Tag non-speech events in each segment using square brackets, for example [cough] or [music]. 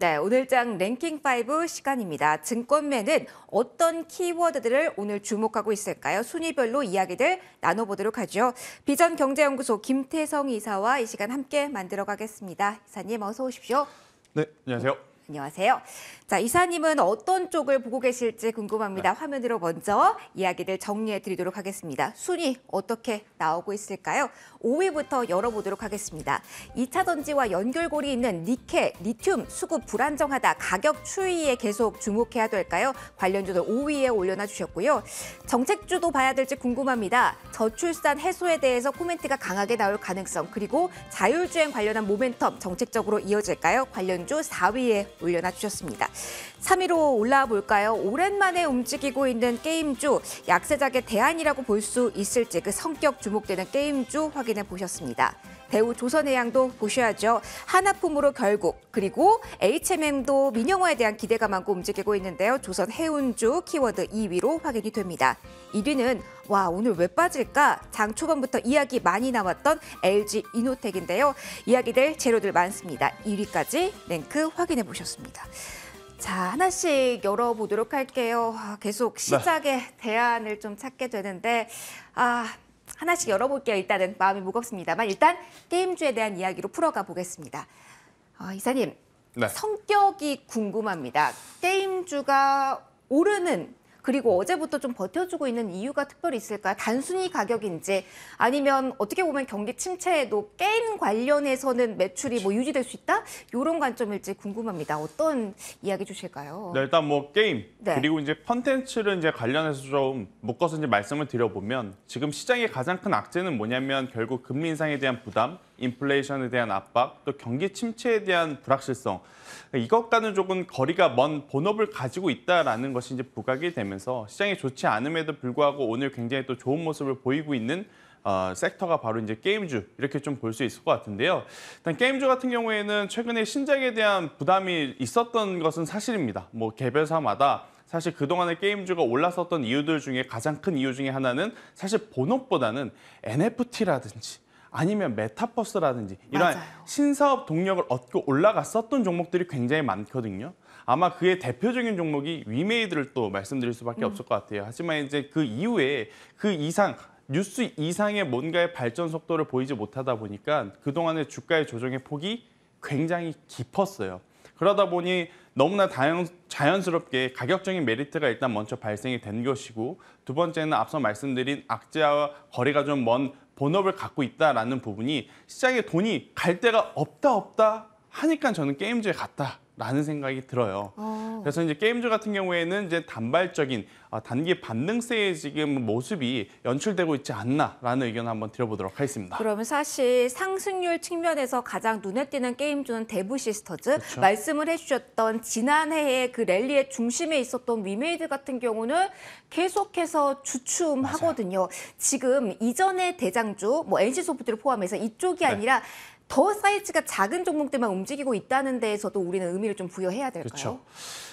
네, 오늘장 랭킹5 시간입니다. 증권맨은 어떤 키워드들을 오늘 주목하고 있을까요? 순위별로 이야기들 나눠보도록 하죠. 비전경제연구소 김태성 이사와 이 시간 함께 만들어가겠습니다. 이사님 어서 오십시오. 네, 안녕하세요. 안녕하세요. 자, 이사님은 어떤 쪽을 보고 계실지 궁금합니다. 네. 화면으로 먼저 이야기를 정리해 드리도록 하겠습니다. 순위 어떻게 나오고 있을까요? 5위부터 열어보도록 하겠습니다. 2차 전지와 연결고리 있는 니켈, 리튬 수급 불안정하다. 가격 추이에 계속 주목해야 될까요? 관련주들 5위에 올려놔 주셨고요. 정책주도 봐야 될지 궁금합니다. 저출산 해소에 대해서 코멘트가 강하게 나올 가능성 그리고 자율주행 관련한 모멘텀 정책적으로 이어질까요? 관련주 4위에 올려놔 주셨습니다. 3위로 올라와 볼까요? 오랜만에 움직이고 있는 게임주, 약세작의 대안이라고 볼 수 있을지 그 성격 주목되는 게임주 확인해 보셨습니다. 배우 조선의 양도 보셔야죠. 하나품으로 결국 그리고 HMM도 민영화에 대한 기대감 많고 움직이고 있는데요. 조선 해운주 키워드 2위로 확인이 됩니다. 1위는 와 오늘 왜 빠질까? 장 초반부터 이야기 많이 나왔던 LG 이노텍인데요. 이야기될 재료들 많습니다. 1위까지 랭크 확인해 보셨습니다. 자, 하나씩 열어보도록 할게요. 아, 계속 네. 시작의 네. 대안을 좀 찾게 되는데, 아, 하나씩 열어볼게요. 일단은 마음이 무겁습니다만 일단 게임주에 대한 이야기로 풀어가 보겠습니다. 어, 이사님, 네. 성격이 궁금합니다. 게임주가 오르는 그리고 어제부터 좀 버텨주고 있는 이유가 특별히 있을까? 요 단순히 가격인지 아니면 어떻게 보면 경기 침체에도 게임 관련해서는 매출이 그렇죠. 뭐 유지될 수 있다? 이런 관점일지 궁금합니다. 어떤 이야기 주실까요? 네, 일단 뭐 게임 네. 그리고 이제 컨텐츠를 이제 관련해서 좀 묶어서 이제 말씀을 드려보면 지금 시장의 가장 큰 악재는 뭐냐면 결국 금리 인상에 대한 부담, 인플레이션에 대한 압박, 또 경기 침체에 대한 불확실성 그러니까 이것과는 조금 거리가 먼 본업을 가지고 있다라 것이 이제 부각이 됩니다. 되면서 시장이 좋지 않음에도 불구하고 오늘 굉장히 또 좋은 모습을 보이고 있는 어, 섹터가 바로 이제 게임주 이렇게 좀 볼 수 있을 것 같은데요. 일단 게임주 같은 경우에는 최근에 신작에 대한 부담이 있었던 것은 사실입니다. 뭐 개별사마다 사실 그동안에 게임주가 올랐었던 이유들 중에 가장 큰 이유 중에 하나는 사실 본업보다는 NFT라든지 아니면 메타버스라든지 이러한 맞아요. 신사업 동력을 얻고 올라갔었던 종목들이 굉장히 많거든요. 아마 그의 대표적인 종목이 위메이드를 또 말씀드릴 수밖에 음. 없을 것 같아요. 하지만 이제 그 이후에 그 이상 뉴스 이상의 뭔가의 발전 속도를 보이지 못하다 보니까 그동안의 주가의 조정의 폭이 굉장히 깊었어요. 그러다 보니 너무나 다양, 자연스럽게 가격적인 메리트가 일단 먼저 발생이 된 것이고 두 번째는 앞서 말씀드린 악재와 거리가 좀먼 본업을 갖고 있다라는 부분이 시장에 돈이 갈 데가 없다 없다 하니까 저는 게임즈에 갔다 라는 생각이 들어요. 오. 어. 그래서 이제 게임즈 같은 경우에는 이제 단발적인 어, 단기 반등세의 지금 모습이 연출되고 있지 않나라는 의견 을 한번 드려보도록 하겠습니다. 그러면 사실 상승률 측면에서 가장 눈에 띄는 게임주는 대부시스터즈 그렇죠. 말씀을 해주셨던 지난해에 그 랠리의 중심에 있었던 위메이드 같은 경우는 계속해서 주춤하거든요. 맞아요. 지금 이전의 대장주 뭐 NC소프트를 포함해서 이쪽이 네. 아니라 더 사이즈가 작은 종목들만 움직이고 있다는 데에서도 우리는 의미를 좀 부여해야 될까요? 그렇죠.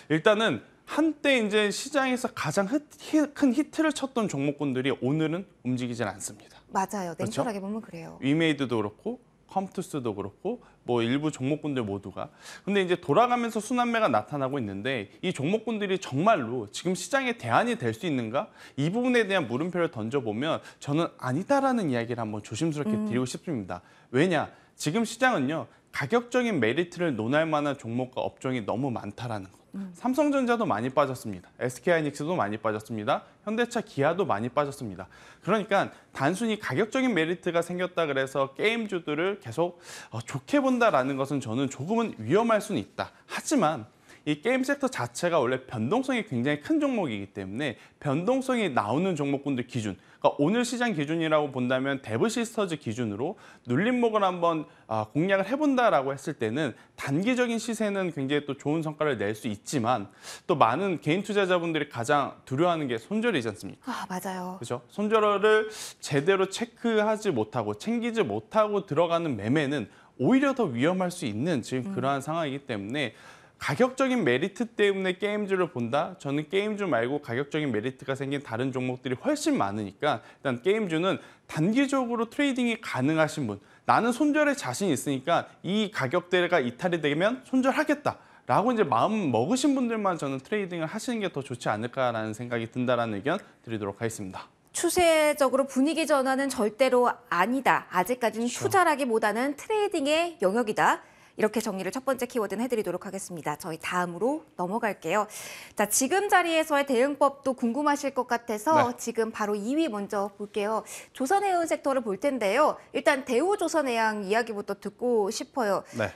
일단은 한때 이제 시장에서 가장 히, 히, 큰 히트를 쳤던 종목군들이 오늘은 움직이질 않습니다. 맞아요. 냉철하게 그렇죠? 보면 그래요. 위메이드도 그렇고 컴투스도 그렇고 뭐 일부 종목군들 모두가 근데 이제 돌아가면서 순환매가 나타나고 있는데 이 종목군들이 정말로 지금 시장의 대안이 될 수 있는가 이 부분에 대한 물음표를 던져보면 저는 아니다라는 이야기를 한번 조심스럽게 음. 드리고 싶습니다 왜냐 지금 시장은요 가격적인 메리트를 논할 만한 종목과 업종이 너무 많다라는 것. 음. 삼성전자도 많이 빠졌습니다. SK하이닉스도 많이 빠졌습니다. 현대차, 기아도 많이 빠졌습니다. 그러니까 단순히 가격적인 메리트가 생겼다 그래서 게임주들을 계속 어, 좋게 본다라는 것은 저는 조금은 위험할 수는 있다. 하지만 이 게임 섹터 자체가 원래 변동성이 굉장히 큰 종목이기 때문에 변동성이 나오는 종목군들 기준 그러니까 오늘 시장 기준이라고 본다면 데브시스터즈 기준으로 눌림목을 한번 아, 공략을 해본다라고 했을 때는 단기적인 시세는 굉장히 또 좋은 성과를 낼 수 있지만 또 많은 개인 투자자분들이 가장 두려워하는 게 손절이지 않습니까? 아 맞아요. 그렇죠. 손절을 제대로 체크하지 못하고 챙기지 못하고 들어가는 매매는 오히려 더 위험할 수 있는 지금 음. 그러한 음. 상황이기 때문에 가격적인 메리트 때문에 게임즈를 본다? 저는 게임즈 말고 가격적인 메리트가 생긴 다른 종목들이 훨씬 많으니까 일단 게임즈는 단기적으로 트레이딩이 가능하신 분 나는 손절에 자신 있으니까 이 가격대가 이탈이 되면 손절하겠다 라고 이제 마음 먹으신 분들만 저는 트레이딩을 하시는 게 더 좋지 않을까라는 생각이 든다라는 의견 드리도록 하겠습니다. 추세적으로 분위기 전환은 절대로 아니다. 아직까지는 그렇죠. 투자라기보다는 트레이딩의 영역이다. 이렇게 정리를 첫 번째 키워드는 해드리도록 하겠습니다. 저희 다음으로 넘어갈게요. 자, 지금 자리에서의 대응법도 궁금하실 것 같아서 네. 지금 바로 2위 먼저 볼게요. 조선해운 섹터를 볼 텐데요. 일단 대우조선해양 이야기부터 듣고 싶어요. 네.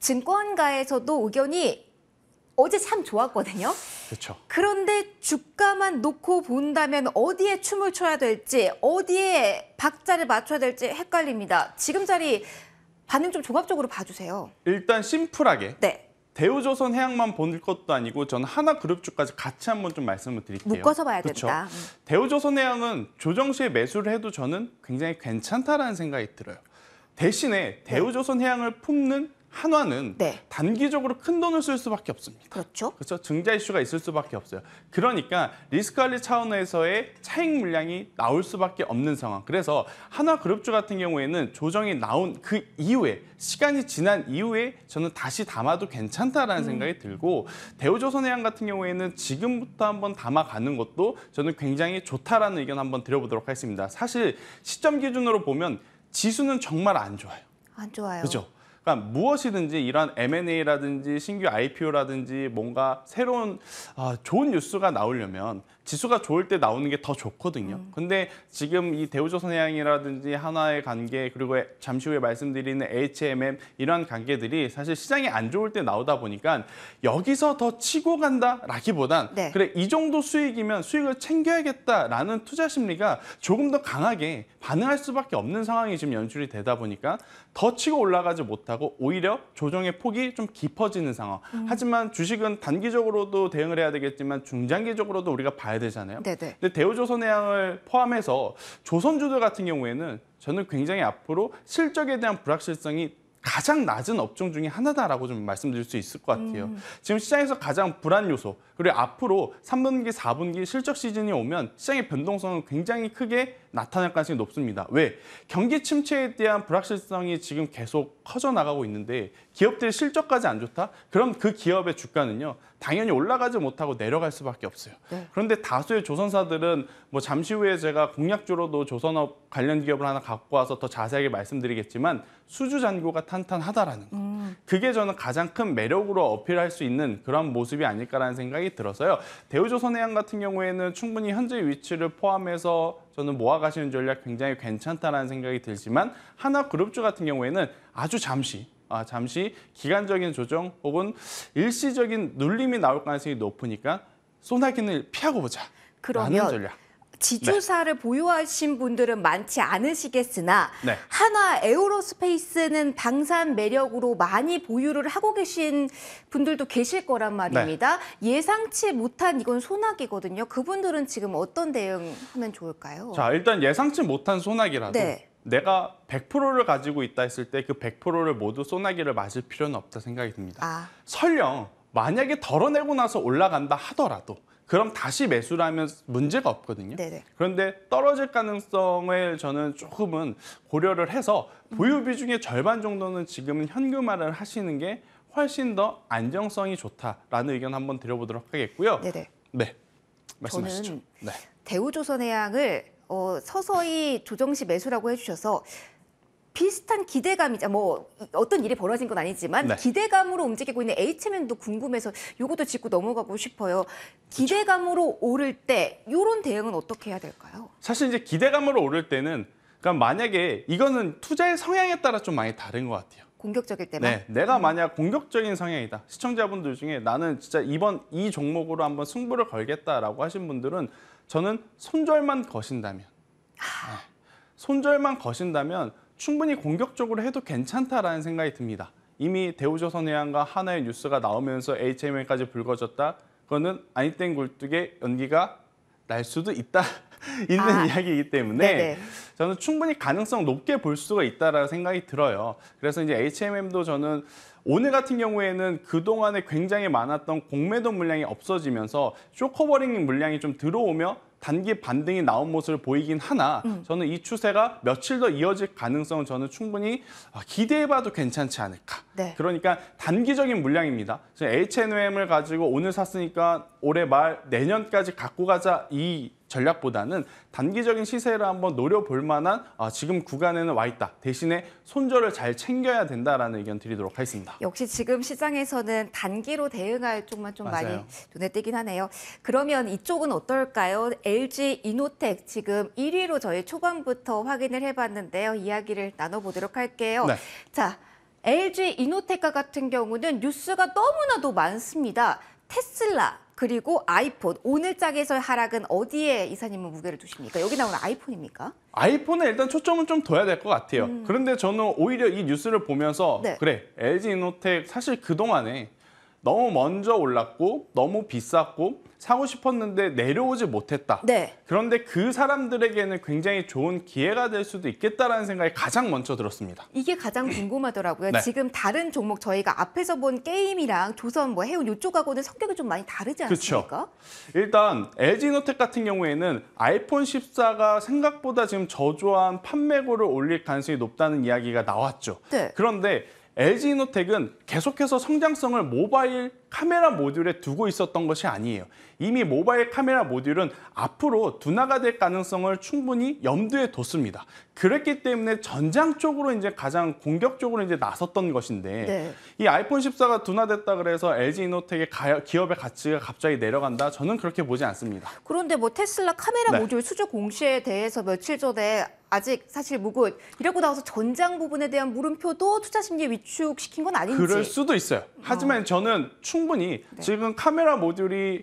증권가에서도 의견이 어제 참 좋았거든요. 그렇죠. 그런데 주가만 놓고 본다면 어디에 춤을 춰야 될지 어디에 박자를 맞춰야 될지 헷갈립니다. 지금 자리 반응 좀 종합적으로 봐주세요. 일단 심플하게 네. 대우조선 해양만 볼 것도 아니고 저 하나 그룹주까지 같이 한번 좀 말씀을 드릴게요. 묶어서 봐야 그쵸? 된다. 대우조선 해양은 조정 시에 매수를 해도 저는 굉장히 괜찮다라는 생각이 들어요. 대신에 대우조선 해양을 품는 한화는 네. 단기적으로 큰 돈을 쓸 수밖에 없습니다. 그렇죠. 그렇죠. 증자 이슈가 있을 수밖에 없어요. 그러니까 리스크 관리 차원에서의 차익 물량이 나올 수밖에 없는 상황. 그래서 한화 그룹주 같은 경우에는 조정이 나온 그 이후에 시간이 지난 이후에 저는 다시 담아도 괜찮다라는 음. 생각이 들고 대우조선해양 같은 경우에는 지금부터 한번 담아가는 것도 저는 굉장히 좋다라는 의견 한번 드려보도록 하겠습니다. 사실 시점 기준으로 보면 지수는 정말 안 좋아요. 안 좋아요. 그렇죠. 그러니까 무엇이든지 이러한 M&A라든지 신규 IPO라든지 뭔가 새로운 아, 좋은 뉴스가 나오려면 지수가 좋을 때 나오는 게 더 좋거든요. 음. 근데 지금 이 대우조선해양이라든지 하나의 관계 그리고 잠시 후에 말씀드리는 HMM 이러한 관계들이 사실 시장이 안 좋을 때 나오다 보니까 여기서 더 치고 간다라기보단 네. 그래 이 정도 수익이면 수익을 챙겨야겠다라는 투자 심리가 조금 더 강하게 반응할 수밖에 없는 상황이 지금 연출이 되다 보니까 더 치고 올라가지 못하고 오히려 조정의 폭이 좀 깊어지는 상황. 음. 하지만 주식은 단기적으로도 대응을 해야 되겠지만 중장기적으로도 우리가 봐야 가야 되잖아요. 네네. 근데 대우조선해양을 포함해서 조선주들 같은 경우에는 저는 굉장히 앞으로 실적에 대한 불확실성이 가장 낮은 업종 중에 하나다라고 좀 말씀드릴 수 있을 것 같아요. 음. 지금 시장에서 가장 불안 요소 그리고 앞으로 3분기, 4분기 실적 시즌이 오면 시장의 변동성은 굉장히 크게 나타날 가능성이 높습니다. 왜? 경기 침체에 대한 불확실성이 지금 계속 커져 나가고 있는데 기업들이 실적까지 안 좋다? 그럼 그 기업의 주가는요. 당연히 올라가지 못하고 내려갈 수밖에 없어요. 네. 그런데 다수의 조선사들은 뭐 잠시 후에 제가 공약주로도 조선업 관련 기업을 하나 갖고 와서 더 자세하게 말씀드리겠지만 수주 잔고가 탄탄하다라는 거. 음. 그게 저는 가장 큰 매력으로 어필할 수 있는 그런 모습이 아닐까라는 생각이 들어서요. 대우조선해양 같은 경우에는 충분히 현재 위치를 포함해서 저는 모아가시는 전략 굉장히 괜찮다라는 생각이 들지만 하나그룹주 같은 경우에는 아주 잠시 아, 잠시 기간적인 조정 혹은 일시적인 눌림이 나올 가능성이 높으니까 소나기는 피하고 보자. 그러면 전략. 지주사를 네. 보유하신 분들은 많지 않으시겠으나 네. 하나 에어로스페이스는 방산 매력으로 많이 보유를 하고 계신 분들도 계실 거란 말입니다. 네. 예상치 못한 이건 소나기거든요. 그분들은 지금 어떤 대응하면 좋을까요? 자 일단 예상치 못한 소나기라도 네. 내가 100%를 가지고 있다 했을 때 그 100%를 모두 소나기를 맞을 필요는 없다 생각이 듭니다. 아. 설령 만약에 덜어내고 나서 올라간다 하더라도 그럼 다시 매수를 하면 문제가 없거든요. 네네. 그런데 떨어질 가능성을 저는 조금은 고려를 해서 보유 음. 비중의 절반 정도는 지금은 현금화를 하시는 게 훨씬 더 안정성이 좋다라는 의견 한번 드려보도록 하겠고요. 네네. 네. 말씀하시죠. 저는 네. 대우조선해양을 어, 서서히 조정시 매수라고 해주셔서 비슷한 기대감이자 아, 뭐 어떤 일이 벌어진 건 아니지만 네. 기대감으로 움직이고 있는 H맨도 궁금해서 요것도 짚고 넘어가고 싶어요. 기대감으로 오를 때요런 대응은 어떻게 해야 될까요? 사실 이제 기대감으로 오를 때는 그러니까 만약에 이거는 투자의 성향에 따라 좀 많이 다른 것 같아요. 공격적일 때만. 네, 내가 음. 만약 공격적인 성향이다. 시청자분들 중에 나는 진짜 이번 이 종목으로 한번 승부를 걸겠다라고 하신 분들은 저는 손절만 거신다면 네. 손절만 거신다면 충분히 공격적으로 해도 괜찮다라는 생각이 듭니다. 이미 대우조선해양과 하나의 뉴스가 나오면서 HML까지 불거졌다. 그거는 아니땐 굴뚝에 연기가 날 수도 있다. [laughs] 있는 아, 이야기이기 때문에 네네. 저는 충분히 가능성 높게 볼 수가 있다라는 생각이 들어요. 그래서 이제 HMM도 저는 오늘 같은 경우에는 그동안에 굉장히 많았던 공매도 물량이 없어지면서 쇼커버링 물량이 좀 들어오며 단기 반등이 나온 모습을 보이긴 하나 음. 저는 이 추세가 며칠 더 이어질 가능성은 저는 충분히 기대해봐도 괜찮지 않을까. 네. 그러니까 단기적인 물량입니다. H&M을 가지고 오늘 샀으니까 올해 말 내년까지 갖고 가자 이 전략보다는 단기적인 시세를 한번 노려볼 만한 아, 지금 구간에는 와 있다. 대신에 손절을 잘 챙겨야 된다라는 의견 드리도록 하겠습니다. 역시 지금 시장에서는 단기로 대응할 쪽만 좀 맞아요. 많이 눈에 띄긴 하네요. 그러면 이쪽은 어떨까요? LG 이노텍 지금 1위로 저희 초반부터 확인을 해봤는데요. 이야기를 나눠보도록 할게요. 네. 자. LG 이노테카 같은 경우는 뉴스가 너무나도 많습니다. 테슬라, 그리고 아이폰 오늘 짝에서 의 하락은 어디에 이사님은 무게를 두십니까? 여기 나오는 아이폰입니까? 아이폰에 일단 초점은 좀 둬야 될 것 같아요. 음. 그런데 저는 오히려 이 뉴스를 보면서 네. 그래 LG 이노텍 사실 그 동안에 너무 먼저 올랐고 너무 비쌌고 사고 싶었는데 내려오지 못했다. 네. 그런데 그 사람들에게는 굉장히 좋은 기회가 될 수도 있겠다라는 생각이 가장 먼저 들었습니다. 이게 가장 궁금하더라고요. 네. 지금 다른 종목 저희가 앞에서 본 게임이랑 조선 뭐 해운 요쪽하고는 성격이 좀 많이 다르지 않습니까? 그쵸. 일단 LG노텍 같은 경우에는 아이폰 14가 생각보다 지금 저조한 판매고를 올릴 가능성이 높다는 이야기가 나왔죠. 네. 그런데 LG노텍은 계속해서 성장성을 모바일 카메라 모듈에 두고 있었던 것이 아니에요. 이미 모바일 카메라 모듈은 앞으로 둔화가 될 가능성을 충분히 염두에 뒀습니다. 그랬기 때문에 전장 쪽으로 이제 가장 공격적으로 이제 나섰던 것인데 네. 이 아이폰 14가 둔화됐다 그래서 LG 이노텍의 기업의 가치가 갑자기 내려간다? 저는 그렇게 보지 않습니다. 그런데 뭐 테슬라 카메라 네. 모듈 수주 공시에 대해서 며칠 전에 아직 사실 무고 이러고 나와서 전장 부분에 대한 물음표도 투자 심리 에 위축시킨 건 아닌지 될 수도 있어요. 하지만 어. 저는 충분히 네. 지금 카메라 모듈이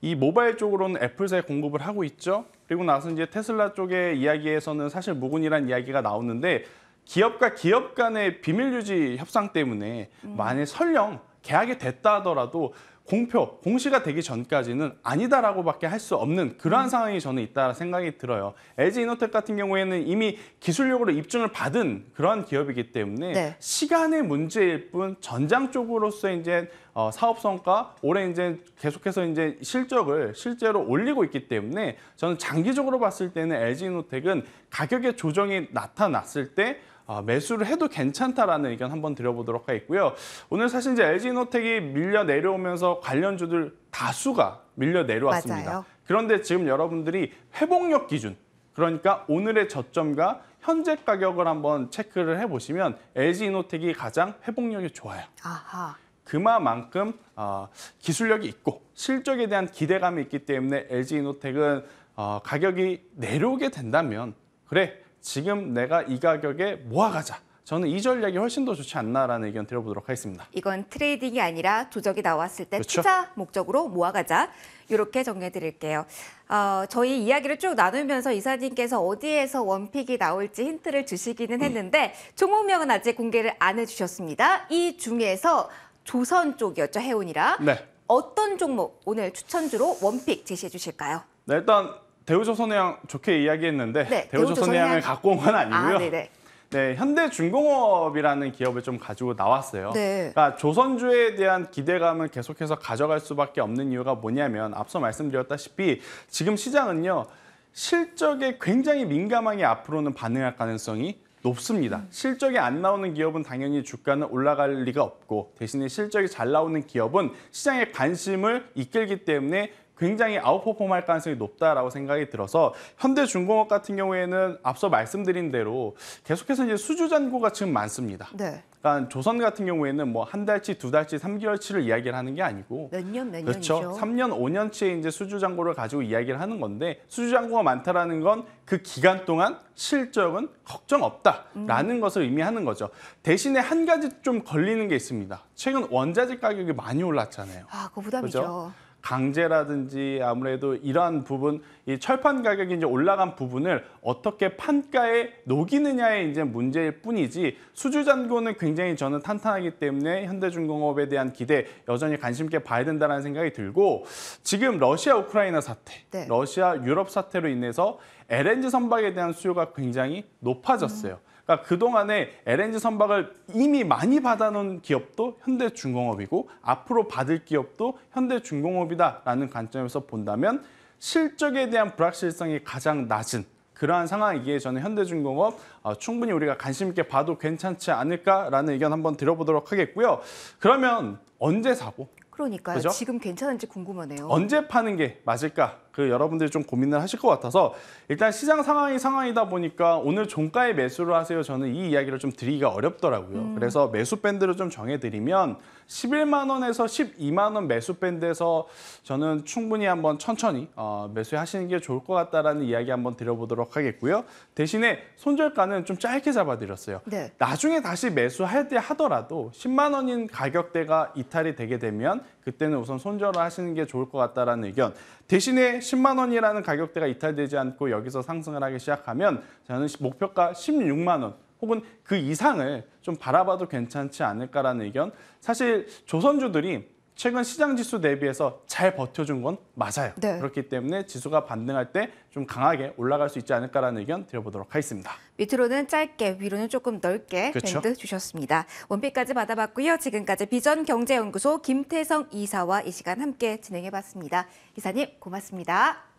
이 모바일 쪽으로는 애플사에 공급을 하고 있죠. 그리고 나서 이제 테슬라 쪽의 이야기에서는 사실 무근이란 이야기가 나오는데 기업과 기업 간의 비밀 유지 협상 때문에 음. 만일 설령 계약이 됐다 하더라도 공표, 공시가 되기 전까지는 아니다라고밖에 할 수 없는 그러한 상황이 저는 있다 라 생각이 들어요. LG 이노텍 같은 경우에는 이미 기술력으로 입증을 받은 그러한 기업이기 때문에 네. 시간의 문제일 뿐 전장 쪽으로서 이제 어, 사업 성과 올해 이제 계속해서 이제 실적을 실제로 올리고 있기 때문에 저는 장기적으로 봤을 때는 LG 이노텍은 가격의 조정이 나타났을 때 아, 매수를 해도 괜찮다라는 의견 한번 드려보도록 하겠고요. 오늘 사실 이제 LG노텍이 밀려 내려오면서 관련주들 다수가 밀려 내려왔습니다. 맞아요. 그런데 지금 여러분들이 회복력 기준, 그러니까 오늘의 저점과 현재 가격을 한번 체크를 해보시면 LG이노텍이 가장 회복력이 좋아요. 아하. 그만큼 어, 아, 기술력이 있고 실적에 대한 기대감이 있기 때문에 LG이노텍은 어, 가격이 내려오게 된다면 그래 지금 내가 이 가격에 모아가자. 저는 이 전략이 훨씬 더 좋지 않나라는 의견 드려보도록 하겠습니다. 이건 트레이딩이 아니라 조적이 나왔을 때 그렇죠? 투자 목적으로 모아가자. 이렇게 정리해드릴게요. 어, 저희 이야기를 쭉 나누면서 이사님께서 어디에서 원픽이 나올지 힌트를 주시기는 음. 했는데 종목명은 아직 공개를 안 해주셨습니다. 이 중에서 조선 쪽이었죠, 해운이라. 네. 어떤 종목 오늘 추천주로 원픽 제시해 주실까요? 네, 일단 대우조선해양 좋게 이야기했는데 네, 대우조선해 양을 갖고 온 건 아니고요. 아, 네, 현대중공업이라는 기업을 좀 가지고 나왔어요. 네. 그러니까 조선주에 대한 기대감을 계속해서 가져갈 수밖에 없는 이유가 뭐냐면 앞서 말씀드렸다시피 지금 시장은요. 실적에 굉장히 민감하게 앞으로는 반응할 가능성이 높습니다. 음. 실적이 안 나오는 기업은 당연히 주가는 올라갈 리가 없고 대신에 실적이 잘 나오는 기업은 시장의 관심을 이끌기 때문에 굉장히 아웃퍼폼할 가능성이 높다라고 생각이 들어서 현대중공업 같은 경우에는 앞서 말씀드린 대로 계속해서 이제 수주 잔고가 지금 많습니다. 네. 그러니까 조선 같은 경우에는 뭐 한 달치, 두 달치, 삼개월치를 이야기를 하는 게 아니고 몇 년, 몇 그렇죠? 년이죠. 3년, 5년치의 이제 수주 잔고를 가지고 이야기를 하는 건데 수주 잔고가 많다라는 건 그 기간 동안 실적은 걱정 없다라는 음. 것을 의미하는 거죠. 대신에 한 가지 좀 걸리는 게 있습니다. 최근 원자재 가격이 많이 올랐잖아요. 아, 그 부담이죠. 그렇죠? 강제라든지 아무래도 이러한 부분 이 철판 가격이 이제 올라간 부분을 어떻게 판가에 녹이느냐의 이제 문제일 뿐이지 수주 잔고는 굉장히 저는 탄탄하기 때문에 현대중공업에 대한 기대 여전히 관심 있게 봐야 된다는 생각이 들고 지금 러시아 우크라이나 사태, 네. 러시아 유럽 사태로 인해서 LNG 선박에 대한 수요가 굉장히 높아졌어요. 음. 그러니까 그동안에 LNG 선박을 이미 많이 받아놓은 기업도 현대중공업이고 앞으로 받을 기업도 현대중공업이다라는 관점에서 본다면 실적에 대한 불확실성이 가장 낮은 그러한 상황이기에 저는 현대중공업 어, 충분히 우리가 관심 있게 봐도 괜찮지 않을까라는 의견 한번 들어보도록 하겠고요. 그러면 언제 사고? 그러니까요. 그죠? 지금 괜찮은지 궁금하네요. 언제 파는 게 맞을까? 그 여러분들이 좀 고민을 하실 것 같아서 일단 시장 상황이 상황이다 보니까 오늘 종가에 매수를 하세요. 저는 이 이야기를 좀 드리기가 어렵더라고요. 음. 그래서 매수 밴드를 좀 정해드리면 11만 원에서 12만 원 매수 밴드에서 저는 충분히 한번 천천히 어, 매수하시는 게 좋을 것 같다라는 이야기 한번 드려보도록 하겠고요. 대신에 손절가는 좀 짧게 잡아드렸어요. 네. 나중에 다시 매수할 때 하더라도 10만 원인 가격대가 이탈이 되게 되면 그때는 우선 손절을 하시는 게 좋을 것 같다라는 의견. 대신에 10만 원이라는 가격대가 이탈되지 않고 여기서 상승을 하기 시작하면 저는 목표가 16만 원 혹은 그 이상을 좀 바라봐도 괜찮지 않을까라는 의견 사실 조선주들이 최근 시장 지수 대비해서 잘 버텨준 건 맞아요. 네. 그렇기 때문에 지수가 반등할 때 좀 강하게 올라갈 수 있지 않을까라는 의견 드려보도록 하겠습니다. 밑으로는 짧게, 위로는 조금 넓게 그렇죠? 밴드 주셨습니다. 원픽까지 받아봤고요. 지금까지 비전경제연구소 김태성 이사와 이 시간 함께 진행해봤습니다. 이사님 고맙습니다.